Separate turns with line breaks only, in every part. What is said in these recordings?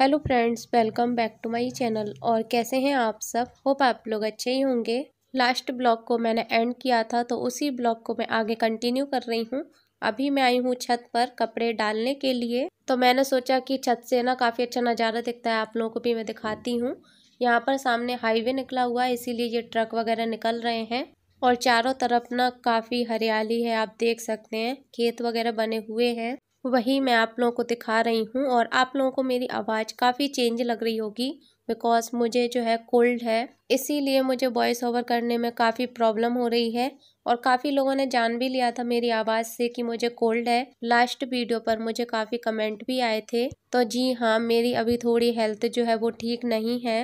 Hello friends welcome back to my channel और कैसे हैं आप सब होप आप लोग अच्छे ही होंगे लास्ट ब्लॉग को मैंने एंड किया था तो उसी ब्लॉग को मैं आगे कंटिन्यू कर रही हूँ अभी मैं आई हूँ छत पर कपड़े डालने के लिए तो मैंने सोचा कि छत से ना काफ़ी अच्छा नज़ारा दिखता है आप लोगों को भी मैं दिखाती हूँ यहाँ पर सामने हाईवे निकला हुआ है इसीलिए ये ट्रक वगैरह निकल रहे हैं और चारों तरफ ना काफ़ी हरियाली है आप देख सकते हैं खेत वगैरह बने हुए हैं वही मैं आप लोगों को दिखा रही हूँ और आप लोगों को मेरी आवाज़ काफ़ी चेंज लग रही होगी बिकॉज मुझे जो है कोल्ड है इसीलिए मुझे वॉइस ओवर करने में काफ़ी प्रॉब्लम हो रही है और काफ़ी लोगों ने जान भी लिया था मेरी आवाज़ से कि मुझे कोल्ड है लास्ट वीडियो पर मुझे काफ़ी कमेंट भी आए थे तो जी हाँ मेरी अभी थोड़ी हेल्थ जो है वो ठीक नहीं है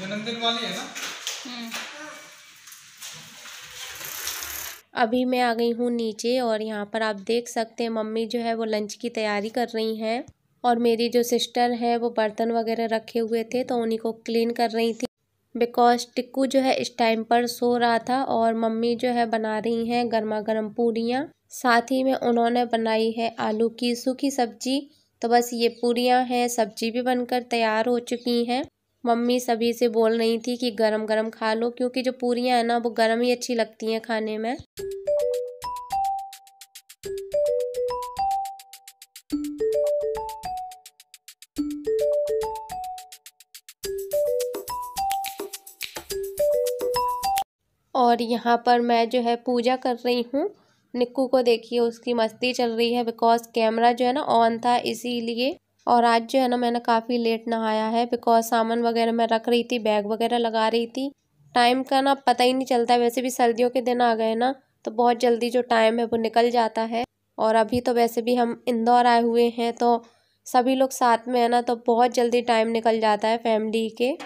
जन्मदिन वाली है ना हम्म। अभी मैं आ गई हूँ नीचे और यहाँ पर आप देख सकते हैं मम्मी जो है वो लंच की तैयारी कर रही हैं और मेरी जो सिस्टर है वो बर्तन वगैरह रखे हुए थे तो उन्हीं को क्लीन कर रही थी बिकॉज टिक्कू जो है इस टाइम पर सो रहा था और मम्मी जो है बना रही हैं गर्मा गर्म पूरियाँ साथ ही में उन्होंने बनाई है आलू की सूखी सब्जी तो बस ये पूरियाँ हैं सब्जी भी बनकर तैयार हो चुकी हैं मम्मी सभी से बोल रही थी कि गरम गरम खा लो क्योंकि जो पूरियाँ हैं ना वो गरम ही अच्छी लगती हैं खाने में और यहाँ पर मैं जो है पूजा कर रही हूँ निक्कू को देखिए उसकी मस्ती चल रही है बिकॉज कैमरा जो है ना ऑन था इसीलिए और आज जो है ना मैंने काफ़ी लेट नहाया है बिकॉज सामान वगैरह मैं रख रही थी बैग वगैरह लगा रही थी टाइम का ना पता ही नहीं चलता वैसे भी सर्दियों के दिन आ गए ना तो बहुत जल्दी जो टाइम है वो निकल जाता है और अभी तो वैसे भी हम इंदौर आए हुए हैं तो सभी लोग साथ में है ना तो बहुत जल्दी टाइम निकल जाता है फैमिली के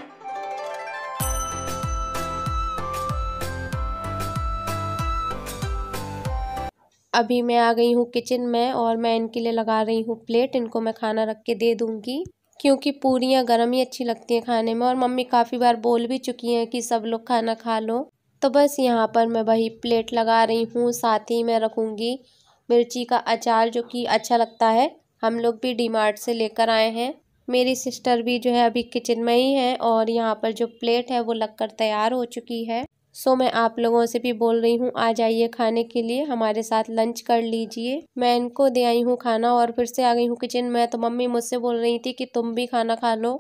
अभी मैं आ गई हूँ किचन में और मैं इनके लिए लगा रही हूँ प्लेट इनको मैं खाना रख के दे दूँगी क्योंकि पूरियाँ गर्म ही अच्छी लगती हैं खाने में और मम्मी काफ़ी बार बोल भी चुकी हैं कि सब लोग खाना खा लो तो बस यहाँ पर मैं वही प्लेट लगा रही हूँ साथ ही मैं रखूँगी मिर्ची का अचार जो कि अच्छा लगता है हम लोग भी डी से लेकर आए हैं मेरी सिस्टर भी जो है अभी किचन में ही है और यहाँ पर जो प्लेट है वो लगकर तैयार हो चुकी है सो मैं आप लोगों से भी बोल रही हूँ आ जाइए खाने के लिए हमारे साथ लंच कर लीजिए मैं इनको दे आई हूँ खाना और फिर से आ गई हूँ किचन में तो मम्मी मुझसे बोल रही थी कि तुम भी खाना खा लो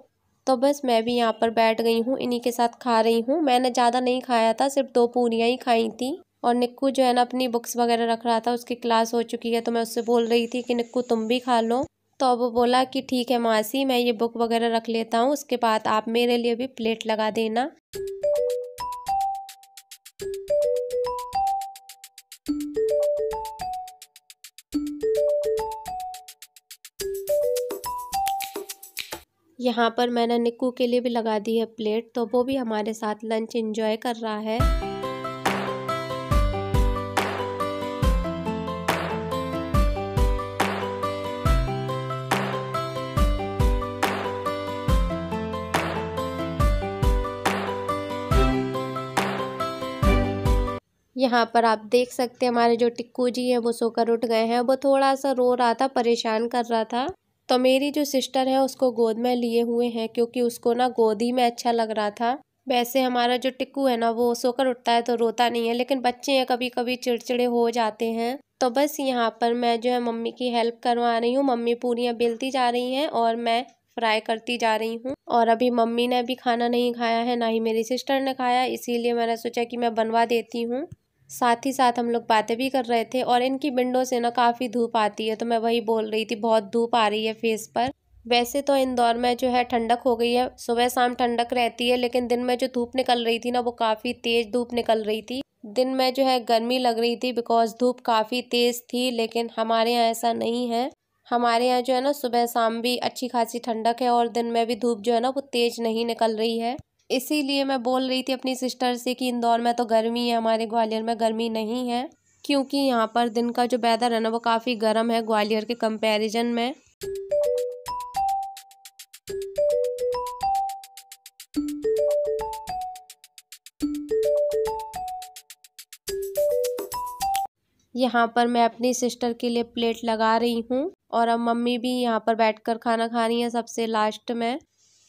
तो बस मैं भी यहाँ पर बैठ गई हूँ इन्हीं के साथ खा रही हूँ मैंने ज़्यादा नहीं खाया था सिर्फ दो पूरियाँ ही खाई थी और निक्कू जो है ना अपनी बुक्स वगैरह रख रहा था उसकी क्लास हो चुकी है तो मैं उससे बोल रही थी कि निक्कू तुम भी खा लो तो अब बोला कि ठीक है मासी मैं ये बुक वगैरह रख लेता हूँ उसके बाद आप मेरे लिए भी प्लेट लगा देना यहाँ पर मैंने निक्कू के लिए भी लगा दी है प्लेट तो वो भी हमारे साथ लंच इंजॉय कर रहा है यहाँ पर आप देख सकते हैं हमारे जो टिक्कू जी हैं वो सोकर उठ गए हैं वो थोड़ा सा रो रहा था परेशान कर रहा था तो मेरी जो सिस्टर है उसको गोद में लिए हुए हैं क्योंकि उसको ना गोदी में अच्छा लग रहा था वैसे हमारा जो टिक्कू है ना वो सोकर उठता है तो रोता नहीं है लेकिन बच्चे हैं कभी कभी चिड़चिड़े हो जाते हैं तो बस यहाँ पर मैं जो है मम्मी की हेल्प करवा रही हूँ मम्मी पूरियाँ बेलती जा रही हैं और मैं फ्राई करती जा रही हूँ और अभी मम्मी ने अभी खाना नहीं खाया है ना ही मेरी सिस्टर ने खाया इसीलिए मैंने सोचा कि मैं बनवा देती हूँ साथ ही साथ हम लोग बातें भी कर रहे थे और इनकी विंडो से ना काफ़ी धूप आती है तो मैं वही बोल रही थी बहुत धूप आ रही है फेस पर वैसे तो इंदौर में जो है ठंडक हो गई है सुबह शाम ठंडक रहती है लेकिन दिन में जो धूप निकल रही थी ना वो काफ़ी तेज़ धूप निकल रही थी दिन में जो है गर्मी लग रही थी बिकॉज धूप काफ़ी तेज़ थी लेकिन हमारे यहाँ ऐसा नहीं है हमारे यहाँ जो है ना सुबह शाम भी अच्छी खासी ठंडक है और दिन में भी धूप जो है ना वो तेज़ नहीं निकल रही है इसीलिए मैं बोल रही थी अपनी सिस्टर से कि इंदौर में तो गर्मी है हमारे ग्वालियर में गर्मी नहीं है क्योंकि यहाँ पर दिन का जो वेदर है ना वो काफ़ी गर्म है ग्वालियर के कंपैरिजन में यहाँ पर मैं अपनी सिस्टर के लिए प्लेट लगा रही हूँ और अब मम्मी भी यहाँ पर बैठकर खाना खा रही हैं सबसे लास्ट में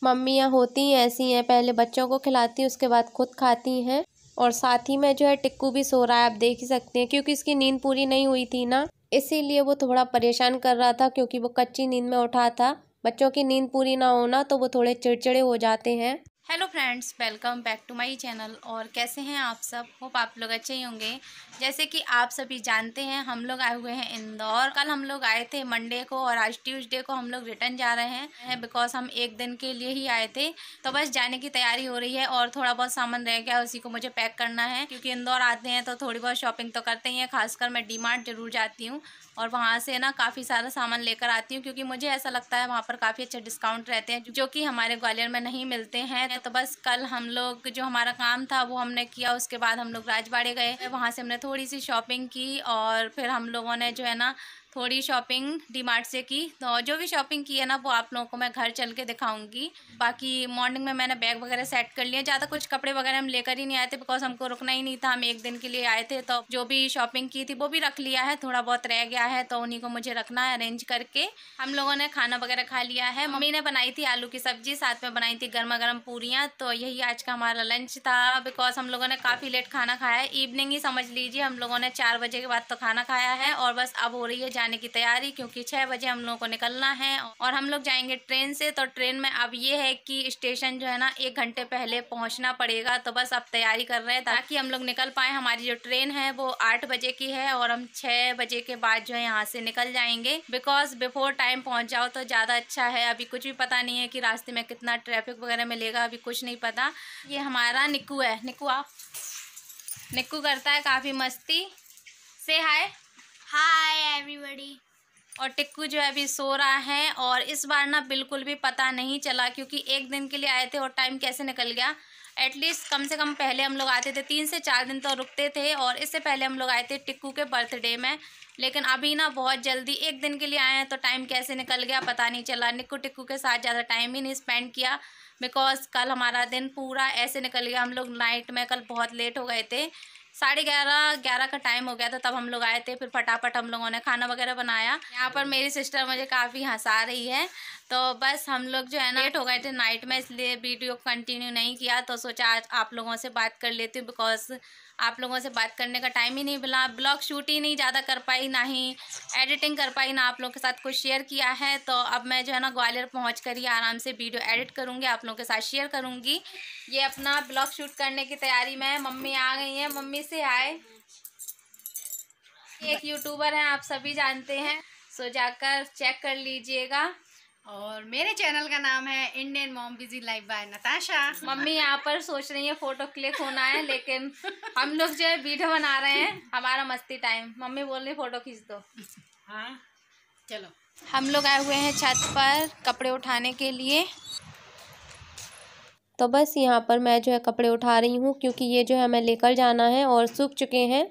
मम्मियाँ होती हैं ऐसी हैं पहले बच्चों को खिलाती हैं उसके बाद खुद खाती हैं और साथ ही में जो है टिक्कू भी सो रहा है आप देख ही सकते हैं क्योंकि इसकी नींद पूरी नहीं हुई थी ना इसीलिए वो थोड़ा परेशान कर रहा था क्योंकि वो कच्ची नींद में उठा था बच्चों की नींद पूरी ना होना तो वो थोड़े चिड़चिड़े हो जाते हैं hello friends welcome back to my channel और कैसे हैं आप सब होप आप लोग अच्छे ही होंगे जैसे कि आप सभी जानते हैं हम लोग आए हुए हैं इंदौर कल हम लोग आए थे मंडे को और आज ट्यूसडे को हम लोग रिटर्न जा रहे हैं बिकॉज हम एक दिन के लिए ही आए थे तो बस जाने की तैयारी हो रही है और थोड़ा बहुत सामान रह गया उसी को मुझे पैक करना है क्योंकि इंदौर आते हैं तो थोड़ी बहुत शॉपिंग तो करते ही हैं खासकर मैं डी ज़रूर जाती हूँ और वहाँ से ना काफ़ी सारा सामान लेकर आती हूँ क्योंकि मुझे ऐसा लगता है वहाँ पर काफ़ी अच्छे डिस्काउंट रहते हैं जो कि हमारे ग्वालियर में नहीं मिलते हैं तो बस कल हम लोग जो हमारा काम था वो हमने किया उसके बाद हम लोग राजवाड़े गए वहाँ से हमने थोड़ी सी शॉपिंग की और फिर हम लोगों ने जो है ना थोड़ी शॉपिंग डी से की तो जो भी शॉपिंग की है ना वो आप लोगों को मैं घर चल के दिखाऊंगी बाकी मॉर्निंग में मैंने बैग वगैरह सेट कर लिया ज़्यादा कुछ कपड़े वगैरह हम लेकर ही नहीं आए थे बिकॉज हमको रुकना ही नहीं था हम एक दिन के लिए आए थे तो जो भी शॉपिंग की थी वो भी रख लिया है थोड़ा बहुत रह गया है तो उन्हीं को मुझे रखना है अरेंज करके हम लोगों ने खाना वगैरह खा लिया है मम्मी ने बनाई थी आलू की सब्जी साथ में बनाई थी गर्मा गर्म पूरियाँ तो यही आज का हमारा लंच था बिकॉज हम लोगों ने काफ़ी लेट खाना खाया है इवनिंग ही समझ लीजिए हम लोगों ने चार बजे के बाद तो खाना खाया है और बस अब हो रही है जाने की तैयारी क्योंकि छः बजे हम लोगों को निकलना है और हम लोग जाएंगे ट्रेन से तो ट्रेन में अब ये है कि स्टेशन जो है ना एक घंटे पहले पहुंचना पड़ेगा तो बस अब तैयारी कर रहे हैं ताकि हम लोग निकल पाए हमारी जो ट्रेन है वो आठ बजे की है और हम छः बजे के बाद जो है यहाँ से निकल जाएंगे बिकॉज बिफोर टाइम पहुँच जाओ तो ज़्यादा अच्छा है अभी कुछ भी पता नहीं है कि रास्ते में कितना ट्रैफिक वगैरह मिलेगा अभी कुछ नहीं पता ये हमारा निकू है निकू आप निकू करता है काफ़ी मस्ती से हाय हाय एवरीबॉडी और टिक्कू जो है अभी सो रहा है और इस बार ना बिल्कुल भी पता नहीं चला क्योंकि एक दिन के लिए आए थे और टाइम कैसे निकल गया एटलीस्ट कम से कम पहले हम लोग आते थे तीन से चार दिन तो रुकते थे और इससे पहले हम लोग आए थे टिक्कू के बर्थडे में लेकिन अभी ना बहुत जल्दी एक दिन के लिए आए हैं तो टाइम कैसे निकल गया पता नहीं चला निक्कू टिक्कू के साथ ज़्यादा टाइम ही नहीं स्पेंड किया बिकॉज कल हमारा दिन पूरा ऐसे निकल गया हम लोग नाइट में कल बहुत लेट हो गए थे साढ़े ग्यारह ग्यारह का टाइम हो गया था तब हम लोग आए थे फिर फटाफट हम लोगों ने खाना वगैरह बनाया यहाँ पर मेरी सिस्टर मुझे काफ़ी हंसा रही है तो बस हम लोग जो है ना लेट हो गए थे नाइट में इसलिए वीडियो कंटिन्यू नहीं किया तो सोचा आज आप लोगों से बात कर लेती हूँ बिकॉज आप लोगों से बात करने का टाइम ही नहीं मिला ब्लॉग शूट ही नहीं ज़्यादा कर पाई ना ही एडिटिंग कर पाई ना आप लोगों के साथ कुछ शेयर किया है तो अब मैं जो है ना ग्वालियर पहुँच कर ही आराम से वीडियो एडिट करूँगी आप लोगों के साथ शेयर करूँगी ये अपना ब्लॉग शूट करने की तैयारी में मम्मी आ गई हैं मम्मी से आए एक यूट्यूबर हैं आप सभी जानते हैं सो जाकर चेक कर लीजिएगा और मेरे चैनल का नाम है Indian mom busy life by Natasha mummy यहाँ पर सोच रही है फोटो क्लिक होना है लेकिन हम लोग जो है वीडियो बना रहे हैं हमारा मस्ती टाइम मम्मी बोल रही फोटो खींच दो हाँ चलो हम लोग आए हुए हैं छत पर कपड़े उठाने के लिए तो बस यहाँ पर मैं जो है कपड़े उठा रही हूँ क्योंकि ये जो है हमें लेकर जाना है और सूख चुके हैं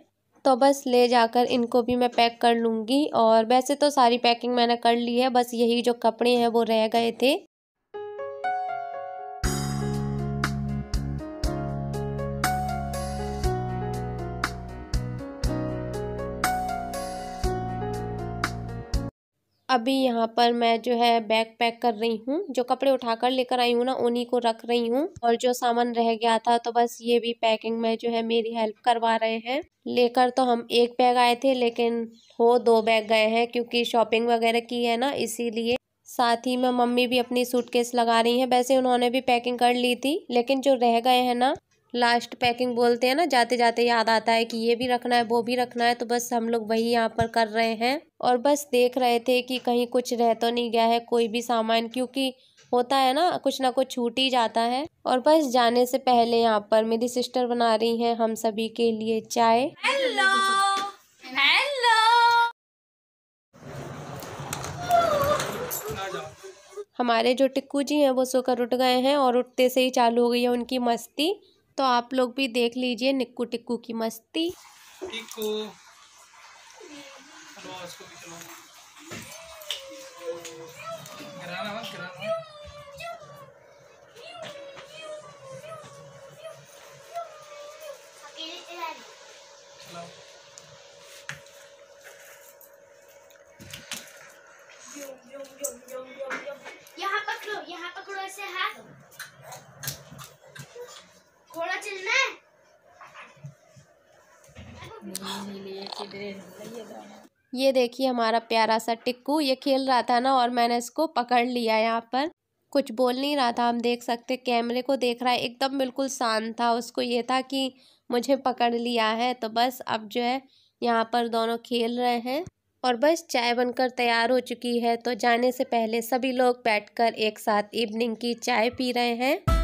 तो बस ले जाकर इनको भी मैं पैक कर लूँगी और वैसे तो सारी पैकिंग मैंने कर ली है बस यही जो कपड़े हैं वो रह गए थे अभी यहाँ पर मैं जो है बैग पैक कर रही हूँ जो कपड़े उठाकर लेकर आई हूँ ना उन्हीं को रख रही हूँ और जो सामान रह गया था तो बस ये भी पैकिंग में जो है मेरी हेल्प करवा रहे हैं लेकर तो हम एक बैग आए थे लेकिन हो दो बैग गए हैं क्योंकि शॉपिंग वगैरह की है ना इसीलिए साथ ही में मम्मी भी अपनी सूटकेस लगा रही हैं वैसे उन्होंने भी पैकिंग कर ली थी लेकिन जो रह गए हैं ना लास्ट पैकिंग बोलते हैं ना जाते जाते याद आता है कि ये भी रखना है वो भी रखना है तो बस हम लोग वही यहाँ पर कर रहे हैं और बस देख रहे थे कि कहीं कुछ रह तो नहीं गया है कोई भी सामान क्योंकि होता है ना कुछ ना कुछ छूट ही जाता है और बस जाने से पहले यहाँ पर मेरी सिस्टर बना रही हैं हम सभी के लिए चाय हेलो हेलो हमारे जो टिक्कू जी हैं वो सोकर उठ गए हैं और उठते से ही चालू हो गई है उनकी मस्ती तो आप लोग भी देख लीजिए निक्कू टिक्कू की मस्ती यहाँ पकड़ो यहाँ पकड़ो ऐसे हाथ घोड़ा चलना है ये देखिए हमारा प्यारा सा टिक्कू ये खेल रहा था ना और मैंने इसको पकड़ लिया यहाँ पर कुछ बोल नहीं रहा था हम देख सकते कैमरे को देख रहा है एकदम बिल्कुल शांत था उसको ये था कि मुझे पकड़ लिया है तो बस अब जो है यहाँ पर दोनों खेल रहे हैं और बस चाय बनकर तैयार हो चुकी है तो जाने से पहले सभी लोग बैठ एक साथ इवनिंग की चाय पी रहे हैं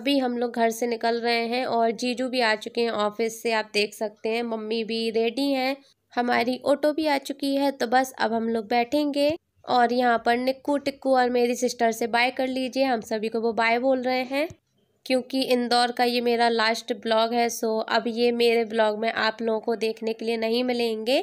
अभी हम लोग घर से निकल रहे हैं और जीजू भी आ चुके हैं ऑफिस से आप देख सकते हैं मम्मी भी रेडी हैं हमारी ऑटो भी आ चुकी है तो बस अब हम लोग बैठेंगे और यहाँ पर निक्कू टिक्कू और मेरी सिस्टर से बाय कर लीजिए हम सभी को वो बाय बोल रहे हैं क्योंकि इंदौर का ये मेरा लास्ट ब्लॉग है सो अब ये मेरे ब्लॉग में आप लोगों को देखने के लिए नहीं मिलेंगे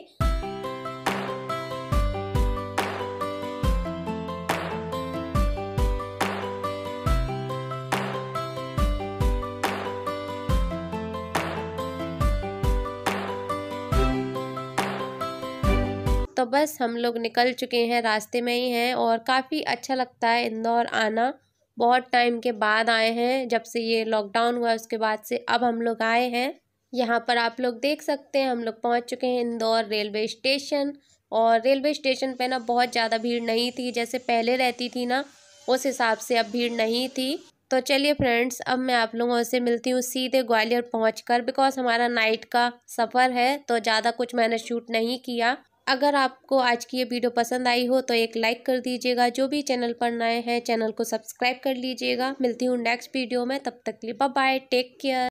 तो बस हम लोग निकल चुके हैं रास्ते में ही हैं और काफ़ी अच्छा लगता है इंदौर आना बहुत टाइम के बाद आए हैं जब से ये लॉकडाउन हुआ उसके बाद से अब हम लोग आए हैं यहाँ पर आप लोग देख सकते हैं हम लोग पहुँच चुके हैं इंदौर रेलवे स्टेशन और रेलवे स्टेशन पे ना बहुत ज़्यादा भीड़ नहीं थी जैसे पहले रहती थी ना उस हिसाब से अब भीड़ नहीं थी तो चलिए फ्रेंड्स अब मैं आप लोगों से मिलती हूँ सीधे ग्वालियर पहुँच बिकॉज हमारा नाइट का सफ़र है तो ज़्यादा कुछ मैंने शूट नहीं किया अगर आपको आज की ये वीडियो पसंद आई हो तो एक लाइक कर दीजिएगा जो भी चैनल पर नए हैं चैनल को सब्सक्राइब कर लीजिएगा मिलती हूँ नेक्स्ट वीडियो में तब तक लिए बाय टेक केयर